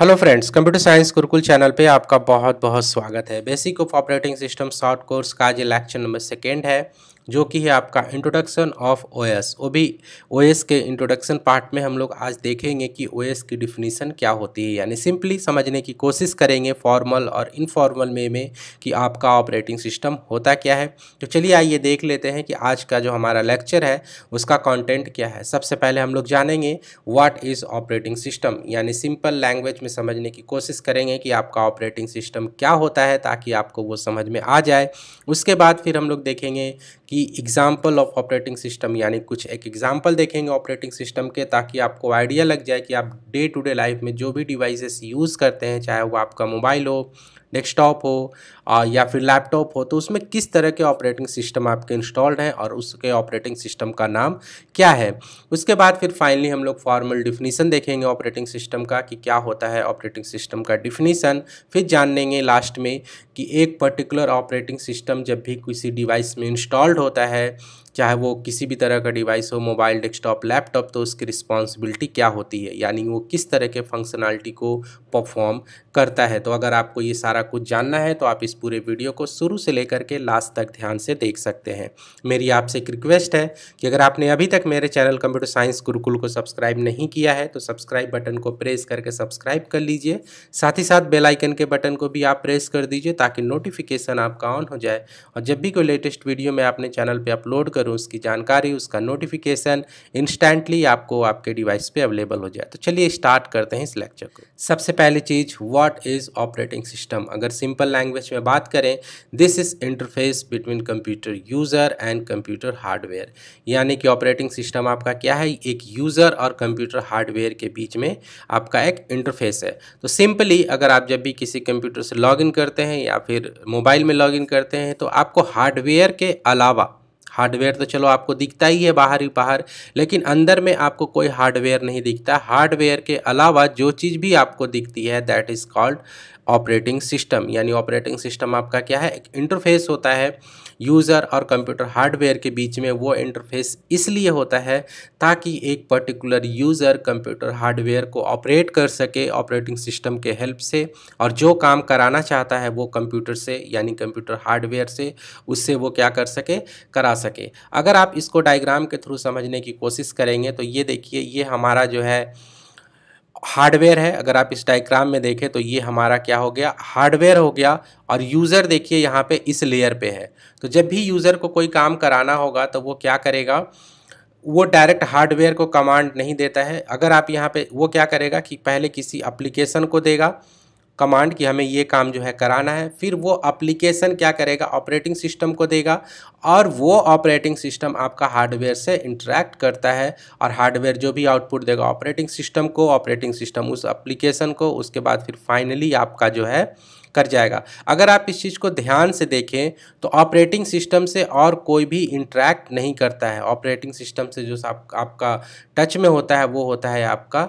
hello friends computer science Gurukul channel पे आपका बहुत बहुत स्वागत है basic of operating system short course का आज लेक्चर नंबर सेकेंड है जो कि है आपका इंट्रोडक्शन ऑफ ओएस वो भी ओएस के इंट्रोडक्शन पार्ट में हम लोग आज देखेंगे कि ओएस की डिफिनीसन क्या होती है यानी सिंपली समझने की कोशिश करेंगे फॉर्मल और इनफॉर्मल में, में कि आपका ऑपरेटिंग सिस्टम होता क्या है तो चलिए आइए देख लेते हैं कि आज का जो हमारा लेक्चर है उसका कॉन्टेंट क्या है सबसे पहले हम लोग जानेंगे वाट इज़ ऑपरेटिंग सिस्टम यानी सिंपल लैंग्वेज में समझने की कोशिश करेंगे कि आपका ऑपरेटिंग सिस्टम क्या होता है ताकि आपको वो समझ में आ जाए उसके बाद फिर हम लोग देखेंगे कि कि एग्जाम्पल ऑफ ऑपरेटिंग सिस्टम यानी कुछ एक एग्जाम्पल देखेंगे ऑपरेटिंग सिस्टम के ताकि आपको आइडिया लग जाए कि आप डे टू डे लाइफ में जो भी डिवाइसेस यूज़ करते हैं चाहे वो आपका मोबाइल हो डेस्कटॉप हो या फिर लैपटॉप हो तो उसमें किस तरह के ऑपरेटिंग सिस्टम आपके इंस्टॉल्ड हैं और उसके ऑपरेटिंग सिस्टम का नाम क्या है उसके बाद फिर फाइनली हम लोग फॉर्मल डिफिनीसन देखेंगे ऑपरेटिंग सिस्टम का कि क्या होता है ऑपरेटिंग सिस्टम का डिफिनीसन फिर जान लेंगे लास्ट में कि एक पर्टिकुलर ऑपरेटिंग सिस्टम जब भी किसी डिवाइस में इंस्टॉल्ड होता है चाहे वो किसी भी तरह का डिवाइस हो मोबाइल डेस्कटॉप लैपटॉप तो उसकी रिस्पॉन्सिबिलिटी क्या होती है यानी वो किस तरह के फंक्शनलिटी को परफॉर्म करता है तो अगर आपको ये सारा कुछ जानना है तो आप इस पूरे वीडियो को शुरू से लेकर के लास्ट तक ध्यान से देख सकते हैं मेरी आपसे एक रिक्वेस्ट है कि अगर आपने अभी तक मेरे चैनल कंप्यूटर साइंस गुरुकुल को सब्सक्राइब नहीं किया है तो सब्सक्राइब बटन को प्रेस करके सब्सक्राइब कर लीजिए साथ ही साथ बेलाइकन के बटन को भी आप प्रेस कर दीजिए ताकि नोटिफिकेशन आपका ऑन हो जाए और जब भी कोई लेटेस्ट वीडियो मैं अपने चैनल पर अपलोड कर और उसकी जानकारी उसका नोटिफिकेशन इंस्टेंटली आपको आपके डिवाइस पे अवेलेबल हो जाए तो चलिए स्टार्ट करते हैं इस लेक्चर को सबसे पहली चीज़ व्हाट इज़ ऑपरेटिंग सिस्टम अगर सिंपल लैंग्वेज में बात करें this is interface between computer user and computer hardware यानी कि ऑपरेटिंग सिस्टम आपका क्या है एक यूज़र और कंप्यूटर हार्डवेयर के बीच में आपका एक इंटरफेस है तो सिंपली अगर आप जब भी किसी कंप्यूटर से लॉग करते हैं या फिर मोबाइल में लॉग करते हैं तो आपको हार्डवेयर के अलावा हार्डवेयर तो चलो आपको दिखता ही है बाहर ही बाहर लेकिन अंदर में आपको कोई हार्डवेयर नहीं दिखता हार्डवेयर के अलावा जो चीज़ भी आपको दिखती है that is called operating system यानी ऑपरेटिंग सिस्टम आपका क्या है एक इंटरफेस होता है यूज़र और कंप्यूटर हार्डवेयर के बीच में वो इंटरफेस इसलिए होता है ताकि एक पर्टिकुलर यूज़र कंप्यूटर हार्डवेयर को ऑपरेट कर सके ऑपरेटिंग सिस्टम के हेल्प से और जो काम कराना चाहता है वो कंप्यूटर से यानी कंप्यूटर हार्डवेयर से उससे वो क्या कर सके करा सके अगर आप इसको डायग्राम के थ्रू समझने की कोशिश करेंगे तो ये देखिए ये हमारा जो है हार्डवेयर है अगर आप इस डायग्राम में देखें तो ये हमारा क्या हो गया हार्डवेयर हो गया और यूज़र देखिए यहाँ पे इस लेयर पे है तो जब भी यूज़र को कोई काम कराना होगा तो वो क्या करेगा वो डायरेक्ट हार्डवेयर को कमांड नहीं देता है अगर आप यहाँ पे वो क्या करेगा कि पहले किसी अप्लीकेशन को देगा कमांड कि हमें ये काम जो है कराना है फिर वो अप्लीकेशन क्या करेगा ऑपरेटिंग सिस्टम को देगा और वो ऑपरेटिंग सिस्टम आपका हार्डवेयर से इंटरेक्ट करता है और हार्डवेयर जो भी आउटपुट देगा ऑपरेटिंग सिस्टम को ऑपरेटिंग सिस्टम उस अप्लीकेशन को उसके बाद फिर फाइनली आपका जो है कर जाएगा अगर आप इस चीज़ को ध्यान से देखें तो ऑपरेटिंग सिस्टम से और कोई भी इंटरेक्ट नहीं करता है ऑपरेटिंग सिस्टम से जो आप, आपका टच में होता है वो होता है आपका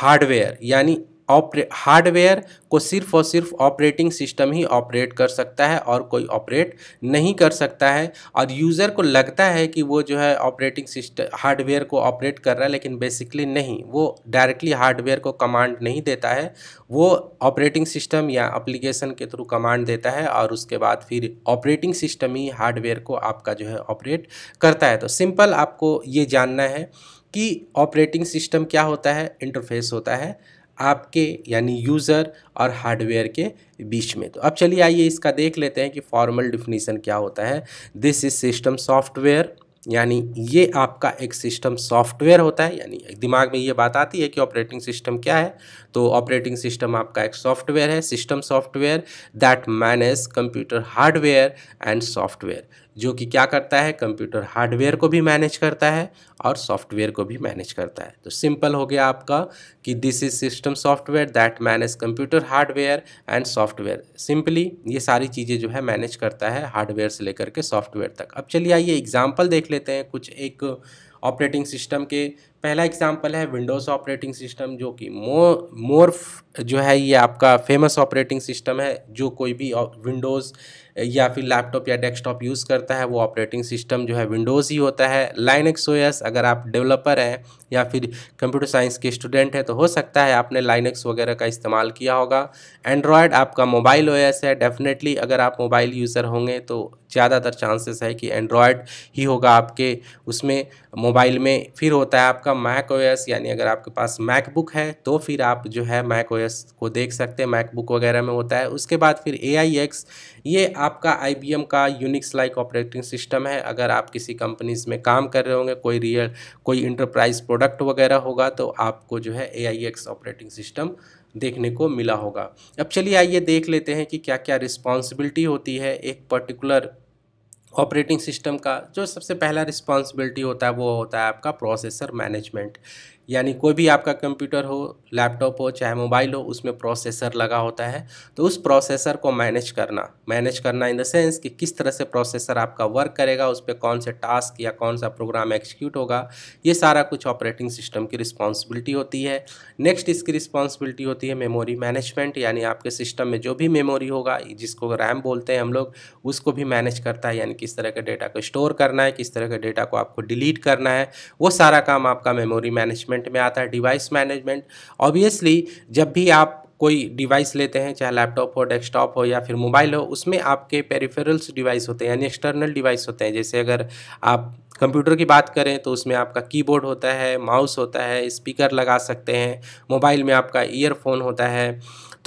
हार्डवेयर यानी ऑपरे हार्डवेयर को सिर्फ और सिर्फ ऑपरेटिंग सिस्टम ही ऑपरेट कर सकता है और कोई ऑपरेट नहीं कर सकता है और यूज़र को लगता है कि वो जो है ऑपरेटिंग सिस्टम हार्डवेयर को ऑपरेट कर रहा है लेकिन बेसिकली नहीं वो डायरेक्टली हार्डवेयर को कमांड नहीं देता है वो ऑपरेटिंग सिस्टम या अप्लीकेशन के थ्रू कमांड देता है और उसके बाद फिर ऑपरेटिंग सिस्टम ही हार्डवेयर को आपका जो है ऑपरेट करता है तो सिंपल आपको ये जानना है कि ऑपरेटिंग सिस्टम क्या होता है इंटरफेस होता है आपके यानी यूज़र और हार्डवेयर के बीच में तो अब चलिए आइए इसका देख लेते हैं कि फॉर्मल डिफिनीसन क्या होता है दिस इज सिस्टम सॉफ्टवेयर यानी ये आपका एक सिस्टम सॉफ्टवेयर होता है यानी दिमाग में ये बात आती है कि ऑपरेटिंग सिस्टम क्या है तो ऑपरेटिंग सिस्टम आपका एक सॉफ्टवेयर है system software that manage computer hardware and software जो कि क्या करता है कंप्यूटर हार्डवेयर को भी मैनेज करता है और सॉफ्टवेयर को भी मैनेज करता है तो सिंपल हो गया आपका कि this is system software that manage computer hardware and software simply ये सारी चीज़ें जो है मैनेज करता है हार्डवेयर से लेकर के सॉफ्टवेयर तक अब चलिए आइए एग्जाम्पल देख लेते हैं कुछ एक ऑपरेटिंग सिस्टम के पहला एग्जांपल है विंडोज़ ऑपरेटिंग सिस्टम जो कि मोर मोरफ जो है ये आपका फेमस ऑपरेटिंग सिस्टम है जो कोई भी विंडोज़ या फिर लैपटॉप या डेस्कटॉप यूज़ करता है वो ऑपरेटिंग सिस्टम जो है विंडोज़ ही होता है लाइनक्स ओएस अगर आप डेवलपर हैं या फिर कंप्यूटर साइंस के स्टूडेंट हैं तो हो सकता है आपने लाइनक्स वगैरह का इस्तेमाल किया होगा एंड्रॉयड आपका मोबाइल ओ है डेफिनेटली अगर आप मोबाइल यूज़र होंगे तो ज़्यादातर चांसेस है कि एंड्रॉयड ही होगा आपके उसमें मोबाइल में फिर होता है आपका आपका मैक ओएस यानी अगर आपके पास मैकबुक है तो फिर आप जो है मैक ओएस को देख सकते हैं मैकबुक वगैरह में होता है उसके बाद फिर ए आई एक्स ये आपका आई का यूनिक्स लाइक ऑपरेटिंग सिस्टम है अगर आप किसी कंपनीज में काम कर रहे होंगे कोई रियल कोई इंटरप्राइज प्रोडक्ट वगैरह होगा तो आपको जो है A I X operating system देखने को मिला होगा अब चलिए आइए देख लेते हैं कि क्या क्या रिस्पॉन्सिबिलिटी होती है एक पर्टिकुलर ऑपरेटिंग सिस्टम का जो सबसे पहला रिस्पॉन्सिबिलिटी होता है वो होता है आपका प्रोसेसर मैनेजमेंट यानी कोई भी आपका कंप्यूटर हो लैपटॉप हो चाहे मोबाइल हो उसमें प्रोसेसर लगा होता है तो उस प्रोसेसर को मैनेज करना मैनेज करना इन द सेंस कि किस तरह से प्रोसेसर आपका वर्क करेगा उस पर कौन से टास्क या कौन सा प्रोग्राम एक्सिक्यूट होगा ये सारा कुछ ऑपरेटिंग सिस्टम की रिस्पॉन्सिबिलिटी होती है नेक्स्ट इसकी रिस्पॉन्सिबिलिटी होती है मेमोरी मैनेजमेंट यानी आपके सिस्टम में जो भी मेमोरी होगा जिसको रैम बोलते हैं हम लोग उसको भी मैनेज करता है यानी किस तरह के डेटा को स्टोर करना है किस तरह के डेटा को आपको डिलीट करना है वो सारा काम आपका मेमोरी मैनेजमेंट मैनेजमेंट में आता है डिवाइस मैनेजमेंट ऑब्वियसली जब भी आप कोई डिवाइस लेते हैं चाहे लैपटॉप हो डेस्कटॉप हो या फिर मोबाइल हो उसमें आपके पेरिफेरल्स डिवाइस होते हैं यानी एक्सटर्नल डिवाइस होते हैं जैसे अगर आप कंप्यूटर की बात करें तो उसमें आपका कीबोर्ड होता है माउस होता है स्पीकर लगा सकते हैं मोबाइल में आपका ईयरफोन होता है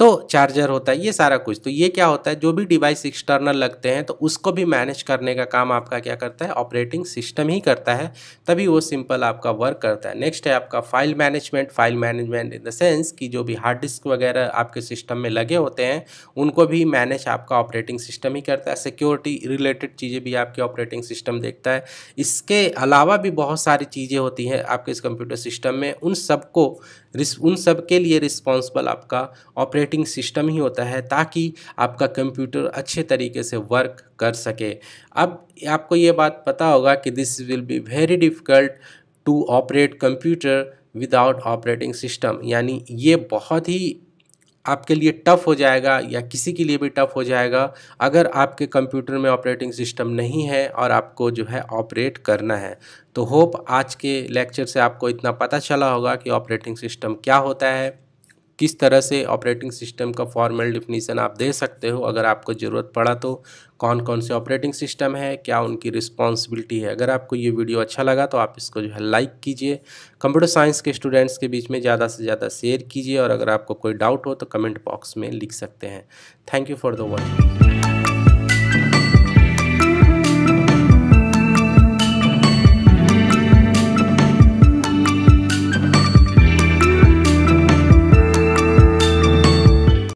तो चार्जर होता है ये सारा कुछ तो ये क्या होता है जो भी डिवाइस एक्सटर्नल लगते हैं तो उसको भी मैनेज करने का काम आपका क्या करता है ऑपरेटिंग सिस्टम ही करता है तभी वो सिंपल आपका वर्क करता है नेक्स्ट है आपका file management file management in the sense कि जो भी हार्ड डिस्क वगैरह आपके सिस्टम में लगे होते हैं उनको भी मैनेज आपका ऑपरेटिंग सिस्टम ही करता है सिक्योरिटी रिलेटेड चीज़ें भी आपके ऑपरेटिंग सिस्टम देखता है इसके अलावा भी बहुत सारी चीज़ें होती हैं आपके इस कंप्यूटर सिस्टम में उन सबको उन सब के लिए रिस्पॉन्सिबल आपका ऑपरेट ऑपरेटिंग सिस्टम ही होता है ताकि आपका कंप्यूटर अच्छे तरीके से वर्क कर सके अब आपको ये बात पता होगा कि this will be very difficult to operate computer without operating system यानी ये बहुत ही आपके लिए टफ़ हो जाएगा या किसी के लिए भी टफ़ हो जाएगा अगर आपके कंप्यूटर में ऑपरेटिंग सिस्टम नहीं है और आपको जो है ऑपरेट करना है तो होप आज के लेक्चर से आपको इतना पता चला होगा कि ऑपरेटिंग सिस्टम क्या होता है किस तरह से ऑपरेटिंग सिस्टम का फॉर्मल डिफिनीसन आप दे सकते हो अगर आपको ज़रूरत पड़ा तो कौन कौन से ऑपरेटिंग सिस्टम है क्या उनकी रिस्पॉन्सिबिलिटी है अगर आपको ये वीडियो अच्छा लगा तो आप इसको जो है लाइक कीजिए कंप्यूटर साइंस के स्टूडेंट्स के बीच में ज़्यादा से ज़्यादा शेयर कीजिए और अगर आपको कोई डाउट हो तो कमेंट बॉक्स में लिख सकते हैं thank you for the watching